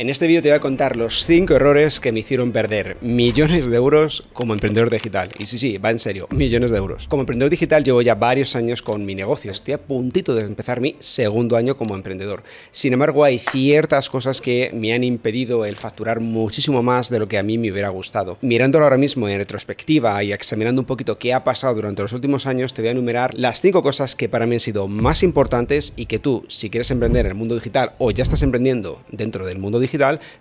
En este vídeo te voy a contar los 5 errores que me hicieron perder millones de euros como emprendedor digital. Y sí, sí, va en serio, millones de euros. Como emprendedor digital llevo ya varios años con mi negocio. Estoy a puntito de empezar mi segundo año como emprendedor. Sin embargo, hay ciertas cosas que me han impedido el facturar muchísimo más de lo que a mí me hubiera gustado. Mirándolo ahora mismo en retrospectiva y examinando un poquito qué ha pasado durante los últimos años, te voy a enumerar las 5 cosas que para mí han sido más importantes y que tú, si quieres emprender en el mundo digital o ya estás emprendiendo dentro del mundo digital,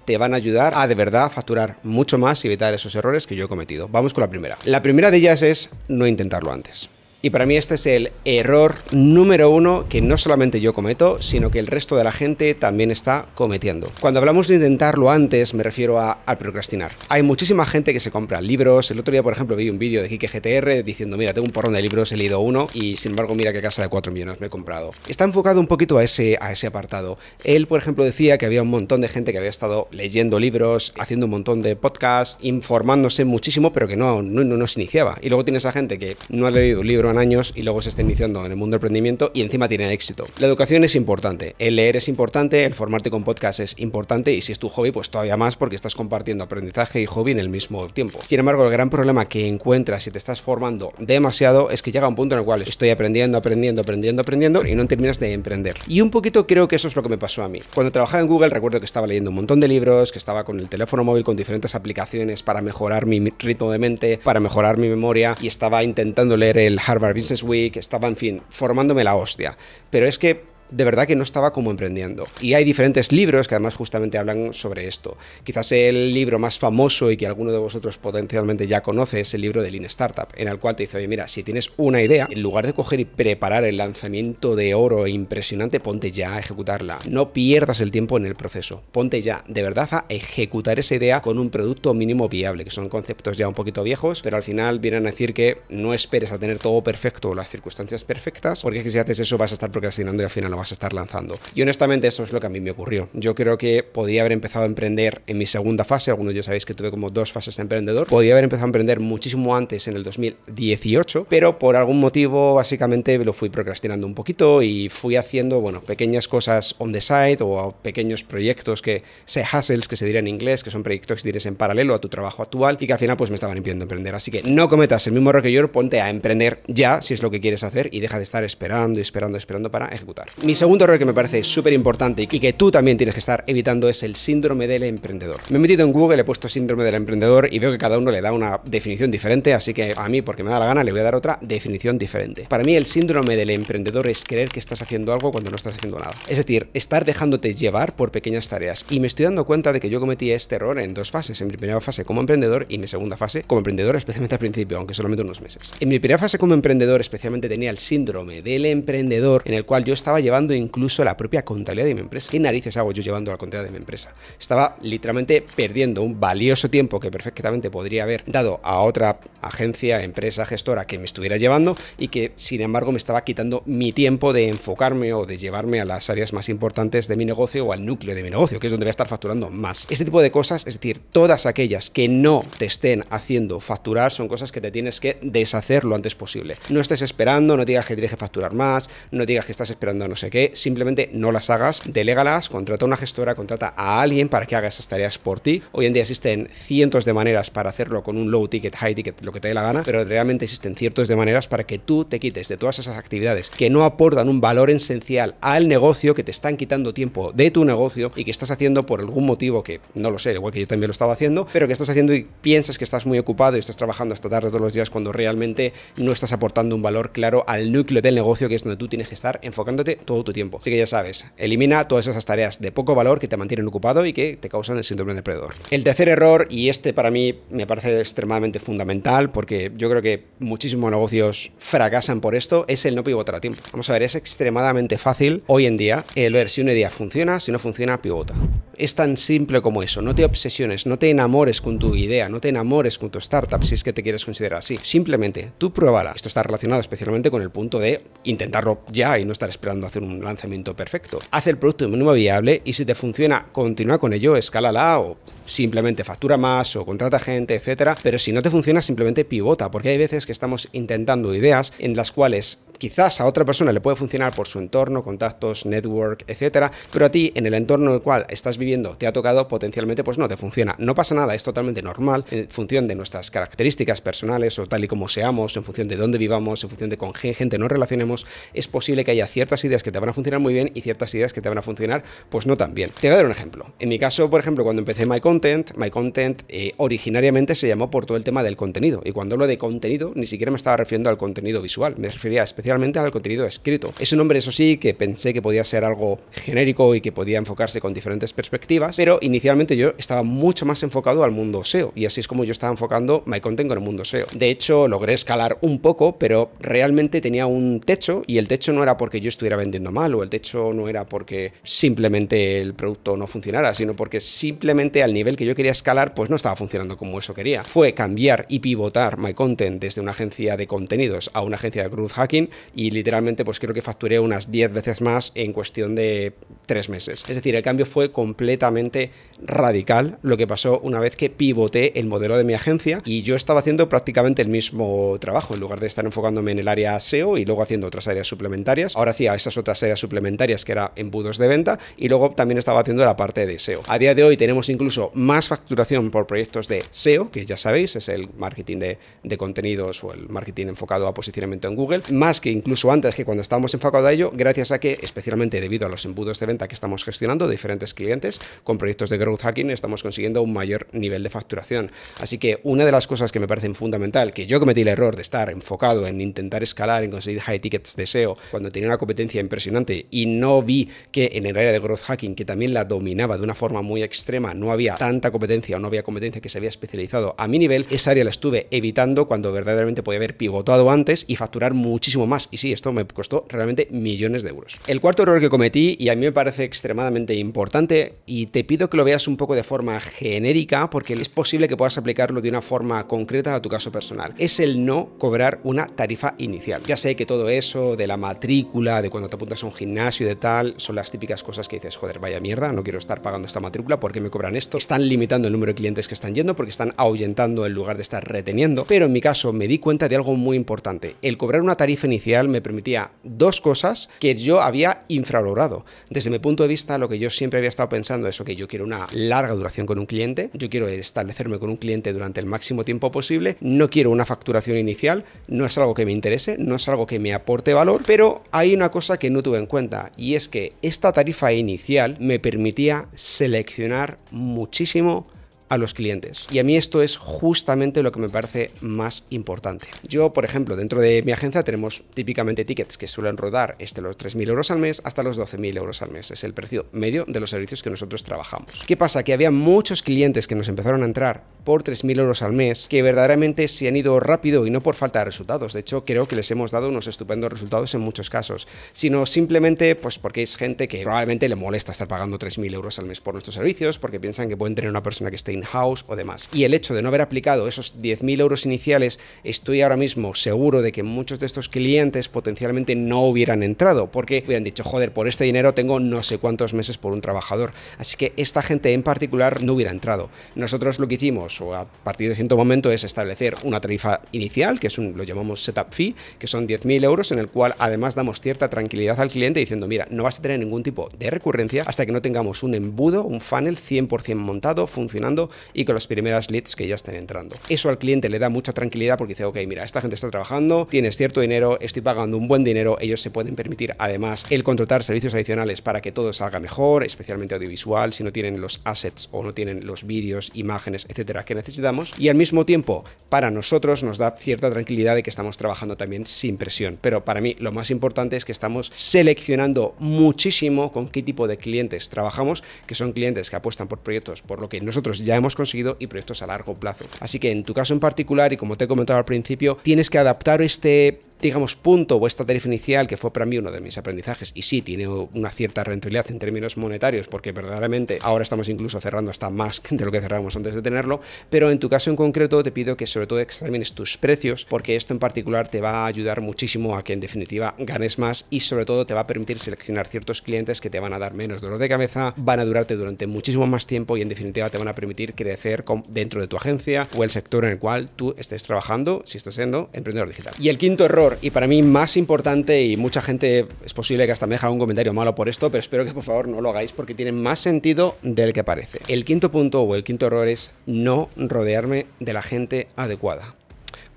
te van a ayudar a de verdad a facturar mucho más y evitar esos errores que yo he cometido. Vamos con la primera. La primera de ellas es no intentarlo antes. Y para mí este es el error número uno que no solamente yo cometo, sino que el resto de la gente también está cometiendo. Cuando hablamos de intentarlo antes, me refiero al procrastinar. Hay muchísima gente que se compra libros. El otro día, por ejemplo, vi un vídeo de Kike GTR diciendo, mira, tengo un porrón de libros, he leído uno y sin embargo mira qué casa de 4 millones me he comprado. Está enfocado un poquito a ese, a ese apartado. Él, por ejemplo, decía que había un montón de gente que había estado leyendo libros, haciendo un montón de podcasts, informándose muchísimo, pero que no, no, no, se iniciaba. Y luego tiene esa gente que no ha leído un libro, años y luego se está iniciando en el mundo del emprendimiento y encima tiene éxito. La educación es importante, el leer es importante, el formarte con podcast es importante y si es tu hobby, pues todavía más porque estás compartiendo aprendizaje y hobby en el mismo tiempo. Sin embargo, el gran problema que encuentras si te estás formando demasiado es que llega un punto en el cual estoy aprendiendo, aprendiendo, aprendiendo, aprendiendo y no terminas de emprender. Y un poquito creo que eso es lo que me pasó a mí. Cuando trabajaba en Google recuerdo que estaba leyendo un montón de libros, que estaba con el teléfono móvil con diferentes aplicaciones para mejorar mi ritmo de mente, para mejorar mi memoria y estaba intentando leer el hardware. Business Week, estaba, en fin, formándome la hostia. Pero es que de verdad que no estaba como emprendiendo. Y hay diferentes libros que además justamente hablan sobre esto. Quizás el libro más famoso y que alguno de vosotros potencialmente ya conoce es el libro de Lean Startup, en el cual te dice, oye, mira, si tienes una idea, en lugar de coger y preparar el lanzamiento de oro impresionante, ponte ya a ejecutarla. No pierdas el tiempo en el proceso. Ponte ya, de verdad, a ejecutar esa idea con un producto mínimo viable, que son conceptos ya un poquito viejos, pero al final vienen a decir que no esperes a tener todo perfecto o las circunstancias perfectas, porque si haces eso vas a estar procrastinando y al final no vas a estar lanzando. Y honestamente eso es lo que a mí me ocurrió. Yo creo que podía haber empezado a emprender en mi segunda fase, algunos ya sabéis que tuve como dos fases de emprendedor, podía haber empezado a emprender muchísimo antes en el 2018, pero por algún motivo básicamente lo fui procrastinando un poquito y fui haciendo, bueno, pequeñas cosas on the side o pequeños proyectos que se hustles, que se diría en inglés, que son proyectos que tienes en paralelo a tu trabajo actual y que al final pues me estaban impidiendo emprender. Así que no cometas el mismo error que yo, ponte a emprender ya si es lo que quieres hacer y deja de estar esperando y esperando, esperando para ejecutar. Mi segundo error que me parece súper importante y que tú también tienes que estar evitando es el síndrome del emprendedor. Me he metido en Google, he puesto síndrome del emprendedor y veo que cada uno le da una definición diferente, así que a mí, porque me da la gana, le voy a dar otra definición diferente. Para mí el síndrome del emprendedor es creer que estás haciendo algo cuando no estás haciendo nada. Es decir, estar dejándote llevar por pequeñas tareas. Y me estoy dando cuenta de que yo cometí este error en dos fases. En mi primera fase como emprendedor y mi segunda fase como emprendedor, especialmente al principio, aunque solamente unos meses. En mi primera fase como emprendedor especialmente tenía el síndrome del emprendedor en el cual yo estaba llevando incluso la propia contabilidad de mi empresa. ¿Qué narices hago yo llevando la contabilidad de mi empresa? Estaba literalmente perdiendo un valioso tiempo que perfectamente podría haber dado a otra agencia, empresa, gestora que me estuviera llevando y que sin embargo me estaba quitando mi tiempo de enfocarme o de llevarme a las áreas más importantes de mi negocio o al núcleo de mi negocio, que es donde voy a estar facturando más. Este tipo de cosas, es decir, todas aquellas que no te estén haciendo facturar son cosas que te tienes que deshacer lo antes posible. No estés esperando, no digas que tienes que facturar más, no digas que estás esperando no sé que simplemente no las hagas, delégalas, contrata a una gestora, contrata a alguien para que haga esas tareas por ti. Hoy en día existen cientos de maneras para hacerlo con un low ticket, high ticket, lo que te dé la gana, pero realmente existen ciertos de maneras para que tú te quites de todas esas actividades que no aportan un valor esencial al negocio, que te están quitando tiempo de tu negocio y que estás haciendo por algún motivo que no lo sé, igual que yo también lo estaba haciendo, pero que estás haciendo y piensas que estás muy ocupado y estás trabajando hasta tarde todos los días cuando realmente no estás aportando un valor claro al núcleo del negocio, que es donde tú tienes que estar enfocándote todo tu tiempo. Así que ya sabes, elimina todas esas tareas de poco valor que te mantienen ocupado y que te causan el síndrome del El tercer error, y este para mí me parece extremadamente fundamental porque yo creo que muchísimos negocios fracasan por esto, es el no pivotar a tiempo. Vamos a ver, es extremadamente fácil hoy en día el ver si una idea funciona, si no funciona, pivota es tan simple como eso. No te obsesiones, no te enamores con tu idea, no te enamores con tu startup si es que te quieres considerar así. Simplemente tú pruébala. Esto está relacionado especialmente con el punto de intentarlo ya y no estar esperando hacer un lanzamiento perfecto. Haz el producto de mínimo viable y si te funciona, continúa con ello, escálala o simplemente factura más o contrata gente, etcétera. Pero si no te funciona, simplemente pivota, porque hay veces que estamos intentando ideas en las cuales quizás a otra persona le puede funcionar por su entorno, contactos, network, etcétera, pero a ti en el entorno en el cual estás viviendo te ha tocado potencialmente pues no te funciona. No pasa nada, es totalmente normal en función de nuestras características personales o tal y como seamos, en función de dónde vivamos, en función de con qué gente nos relacionemos, es posible que haya ciertas ideas que te van a funcionar muy bien y ciertas ideas que te van a funcionar pues no tan bien. Te voy a dar un ejemplo. En mi caso, por ejemplo, cuando empecé My Content, My Content eh, originariamente se llamó por todo el tema del contenido y cuando hablo de contenido ni siquiera me estaba refiriendo al contenido visual, me refería especialmente al contenido escrito. Es un hombre, eso sí, que pensé que podía ser algo genérico y que podía enfocarse con diferentes perspectivas, pero inicialmente yo estaba mucho más enfocado al mundo SEO y así es como yo estaba enfocando My Content con el mundo SEO. De hecho, logré escalar un poco, pero realmente tenía un techo y el techo no era porque yo estuviera vendiendo mal o el techo no era porque simplemente el producto no funcionara, sino porque simplemente al nivel que yo quería escalar, pues no estaba funcionando como eso quería. Fue cambiar y pivotar My Content desde una agencia de contenidos a una agencia de growth hacking y literalmente pues creo que facturé unas 10 veces más en cuestión de tres meses. Es decir, el cambio fue completamente radical lo que pasó una vez que pivoté el modelo de mi agencia y yo estaba haciendo prácticamente el mismo trabajo. En lugar de estar enfocándome en el área SEO y luego haciendo otras áreas suplementarias, ahora hacía esas otras áreas suplementarias que eran embudos de venta y luego también estaba haciendo la parte de SEO. A día de hoy tenemos incluso más facturación por proyectos de SEO, que ya sabéis, es el marketing de, de contenidos o el marketing enfocado a posicionamiento en Google, más que incluso antes que cuando estábamos enfocados a ello, gracias a que, especialmente debido a los embudos de venta, que estamos gestionando diferentes clientes. Con proyectos de growth hacking estamos consiguiendo un mayor nivel de facturación. Así que una de las cosas que me parecen fundamental, que yo cometí el error de estar enfocado en intentar escalar, en conseguir high tickets de SEO, cuando tenía una competencia impresionante y no vi que en el área de growth hacking, que también la dominaba de una forma muy extrema, no había tanta competencia o no había competencia que se había especializado a mi nivel, esa área la estuve evitando cuando verdaderamente podía haber pivotado antes y facturar muchísimo más. Y sí, esto me costó realmente millones de euros. El cuarto error que cometí, y a mí me parece extremadamente importante y te pido que lo veas un poco de forma genérica porque es posible que puedas aplicarlo de una forma concreta a tu caso personal. Es el no cobrar una tarifa inicial. Ya sé que todo eso de la matrícula, de cuando te apuntas a un gimnasio, y de tal, son las típicas cosas que dices, joder, vaya mierda, no quiero estar pagando esta matrícula, ¿por qué me cobran esto? Están limitando el número de clientes que están yendo porque están ahuyentando en lugar de estar reteniendo. Pero en mi caso me di cuenta de algo muy importante. El cobrar una tarifa inicial me permitía dos cosas que yo había infravalorado. Desde mi punto de vista, lo que yo siempre había estado pensando es, que yo quiero una larga duración con un cliente, yo quiero establecerme con un cliente durante el máximo tiempo posible, no quiero una facturación inicial, no es algo que me interese, no es algo que me aporte valor, pero hay una cosa que no tuve en cuenta y es que esta tarifa inicial me permitía seleccionar muchísimo a los clientes. Y a mí esto es justamente lo que me parece más importante. Yo, por ejemplo, dentro de mi agencia tenemos típicamente tickets que suelen rodar desde los 3.000 euros al mes hasta los 12.000 euros al mes. Es el precio medio de los servicios que nosotros trabajamos. ¿Qué pasa? Que había muchos clientes que nos empezaron a entrar por 3.000 euros al mes que verdaderamente se han ido rápido y no por falta de resultados. De hecho, creo que les hemos dado unos estupendos resultados en muchos casos, sino simplemente pues porque es gente que probablemente le molesta estar pagando 3.000 euros al mes por nuestros servicios, porque piensan que pueden tener una persona que esté house o demás. Y el hecho de no haber aplicado esos 10.000 euros iniciales, estoy ahora mismo seguro de que muchos de estos clientes potencialmente no hubieran entrado, porque hubieran dicho, joder, por este dinero tengo no sé cuántos meses por un trabajador. Así que esta gente en particular no hubiera entrado. Nosotros lo que hicimos, o a partir de cierto momento, es establecer una tarifa inicial, que es un, lo llamamos setup fee, que son 10.000 euros, en el cual además damos cierta tranquilidad al cliente diciendo, mira, no vas a tener ningún tipo de recurrencia hasta que no tengamos un embudo, un funnel 100% montado, funcionando y con las primeras leads que ya están entrando. Eso al cliente le da mucha tranquilidad porque dice, ok, mira, esta gente está trabajando, tienes cierto dinero, estoy pagando un buen dinero, ellos se pueden permitir además el contratar servicios adicionales para que todo salga mejor, especialmente audiovisual, si no tienen los assets o no tienen los vídeos, imágenes, etcétera, que necesitamos. Y al mismo tiempo para nosotros nos da cierta tranquilidad de que estamos trabajando también sin presión. Pero para mí lo más importante es que estamos seleccionando muchísimo con qué tipo de clientes trabajamos, que son clientes que apuestan por proyectos por lo que nosotros ya hemos conseguido y proyectos a largo plazo. Así que en tu caso en particular, y como te he comentado al principio, tienes que adaptar este digamos, punto o esta tarifa inicial, que fue para mí uno de mis aprendizajes, y sí, tiene una cierta rentabilidad en términos monetarios, porque verdaderamente ahora estamos incluso cerrando hasta más de lo que cerramos antes de tenerlo, pero en tu caso en concreto te pido que sobre todo examines tus precios, porque esto en particular te va a ayudar muchísimo a que en definitiva ganes más y sobre todo te va a permitir seleccionar ciertos clientes que te van a dar menos dolor de cabeza, van a durarte durante muchísimo más tiempo y en definitiva te van a permitir crecer dentro de tu agencia o el sector en el cual tú estés trabajando si estás siendo emprendedor digital. Y el quinto error y para mí más importante, y mucha gente es posible que hasta me deje un comentario malo por esto, pero espero que por favor no lo hagáis porque tiene más sentido del que parece. El quinto punto o el quinto error es no rodearme de la gente adecuada.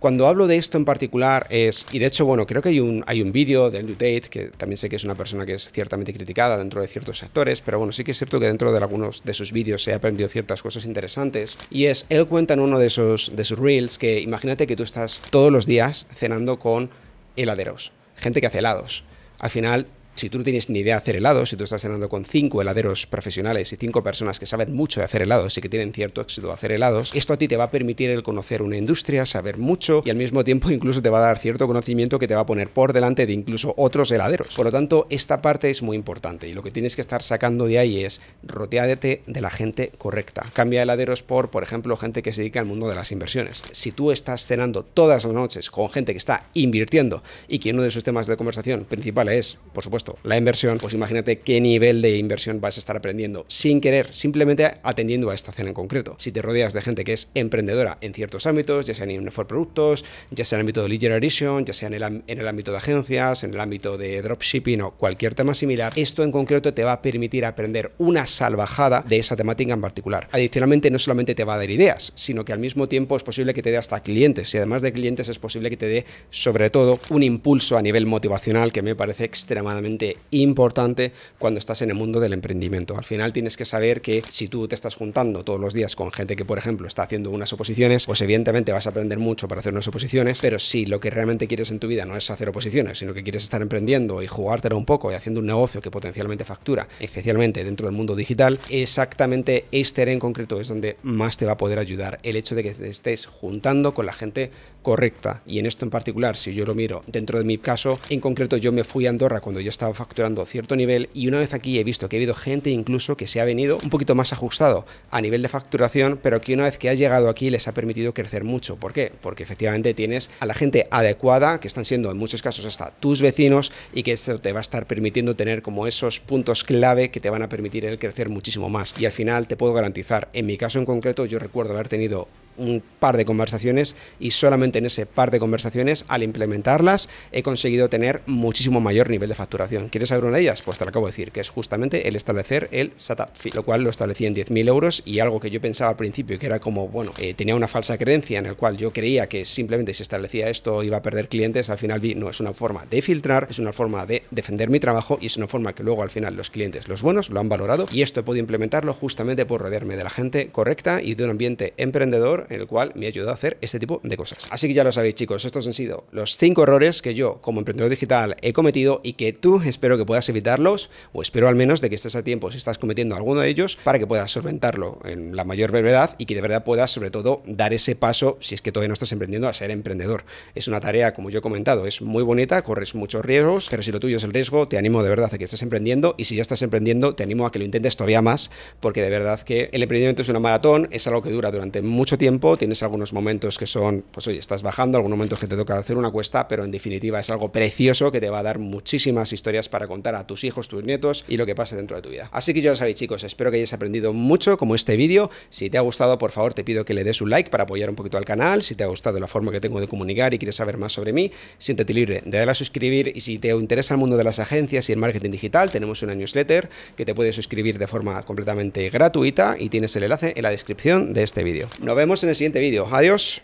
Cuando hablo de esto en particular es, y de hecho, bueno, creo que hay un, hay un vídeo de Andrew Tate, que también sé que es una persona que es ciertamente criticada dentro de ciertos sectores, pero bueno, sí que es cierto que dentro de algunos de sus vídeos se ha aprendido ciertas cosas interesantes. Y es, él cuenta en uno de esos de sus reels que imagínate que tú estás todos los días cenando con heladeros, gente que hace helados. Al final si tú no tienes ni idea de hacer helados, si tú estás cenando con cinco heladeros profesionales y cinco personas que saben mucho de hacer helados y que tienen cierto éxito de hacer helados, esto a ti te va a permitir el conocer una industria, saber mucho y al mismo tiempo incluso te va a dar cierto conocimiento que te va a poner por delante de incluso otros heladeros. Por lo tanto, esta parte es muy importante y lo que tienes que estar sacando de ahí es roteádete de la gente correcta. Cambia heladeros por, por ejemplo, gente que se dedica al mundo de las inversiones. Si tú estás cenando todas las noches con gente que está invirtiendo y que uno de sus temas de conversación principal es, por supuesto, la inversión, pues imagínate qué nivel de inversión vas a estar aprendiendo sin querer, simplemente atendiendo a esta cena en concreto. Si te rodeas de gente que es emprendedora en ciertos ámbitos, ya sea en for productos, ya sea en el ámbito de lead generation, ya sea en el, en el ámbito de agencias, en el ámbito de dropshipping o cualquier tema similar, esto en concreto te va a permitir aprender una salvajada de esa temática en particular. Adicionalmente, no solamente te va a dar ideas, sino que al mismo tiempo es posible que te dé hasta clientes y además de clientes es posible que te dé sobre todo un impulso a nivel motivacional que me parece extremadamente importante cuando estás en el mundo del emprendimiento. Al final tienes que saber que si tú te estás juntando todos los días con gente que, por ejemplo, está haciendo unas oposiciones, pues evidentemente vas a aprender mucho para hacer unas oposiciones, pero si lo que realmente quieres en tu vida no es hacer oposiciones, sino que quieres estar emprendiendo y jugártelo un poco y haciendo un negocio que potencialmente factura, especialmente dentro del mundo digital, exactamente este en concreto es donde más te va a poder ayudar el hecho de que estés juntando con la gente correcta. Y en esto en particular, si yo lo miro dentro de mi caso, en concreto yo me fui a Andorra cuando ya estaba facturando cierto nivel y una vez aquí he visto que ha habido gente incluso que se ha venido un poquito más ajustado a nivel de facturación, pero que una vez que ha llegado aquí les ha permitido crecer mucho. ¿Por qué? Porque efectivamente tienes a la gente adecuada, que están siendo en muchos casos hasta tus vecinos y que eso te va a estar permitiendo tener como esos puntos clave que te van a permitir el crecer muchísimo más. Y al final te puedo garantizar, en mi caso en concreto, yo recuerdo haber tenido un par de conversaciones y solamente en ese par de conversaciones, al implementarlas, he conseguido tener muchísimo mayor nivel de facturación. ¿Quieres saber una de ellas? Pues te la acabo de decir, que es justamente el establecer el setup lo cual lo establecí en 10.000 euros y algo que yo pensaba al principio que era como, bueno, eh, tenía una falsa creencia en el cual yo creía que simplemente si establecía esto iba a perder clientes, al final vi, no, es una forma de filtrar, es una forma de defender mi trabajo y es una forma que luego al final los clientes, los buenos, lo han valorado y esto he podido implementarlo justamente por rodearme de la gente correcta y de un ambiente emprendedor en el cual me ha ayudado a hacer este tipo de cosas. Así que ya lo sabéis, chicos, estos han sido los cinco errores que yo, como emprendedor digital, he cometido y que tú espero que puedas evitarlos, o espero al menos de que estés a tiempo si estás cometiendo alguno de ellos, para que puedas solventarlo en la mayor brevedad y que de verdad puedas, sobre todo, dar ese paso, si es que todavía no estás emprendiendo, a ser emprendedor. Es una tarea, como yo he comentado, es muy bonita, corres muchos riesgos, pero si lo tuyo es el riesgo, te animo de verdad a que estés emprendiendo y si ya estás emprendiendo, te animo a que lo intentes todavía más, porque de verdad que el emprendimiento es una maratón, es algo que dura durante mucho tiempo tienes algunos momentos que son, pues oye, estás bajando, algunos momentos que te toca hacer una cuesta, pero en definitiva es algo precioso que te va a dar muchísimas historias para contar a tus hijos, tus nietos y lo que pase dentro de tu vida. Así que ya lo sabéis chicos, espero que hayáis aprendido mucho como este vídeo. Si te ha gustado, por favor, te pido que le des un like para apoyar un poquito al canal. Si te ha gustado la forma que tengo de comunicar y quieres saber más sobre mí, siéntete libre de darle a suscribir y si te interesa el mundo de las agencias y el marketing digital, tenemos una newsletter que te puedes suscribir de forma completamente gratuita y tienes el enlace en la descripción de este vídeo. Nos vemos en el siguiente vídeo. Adiós.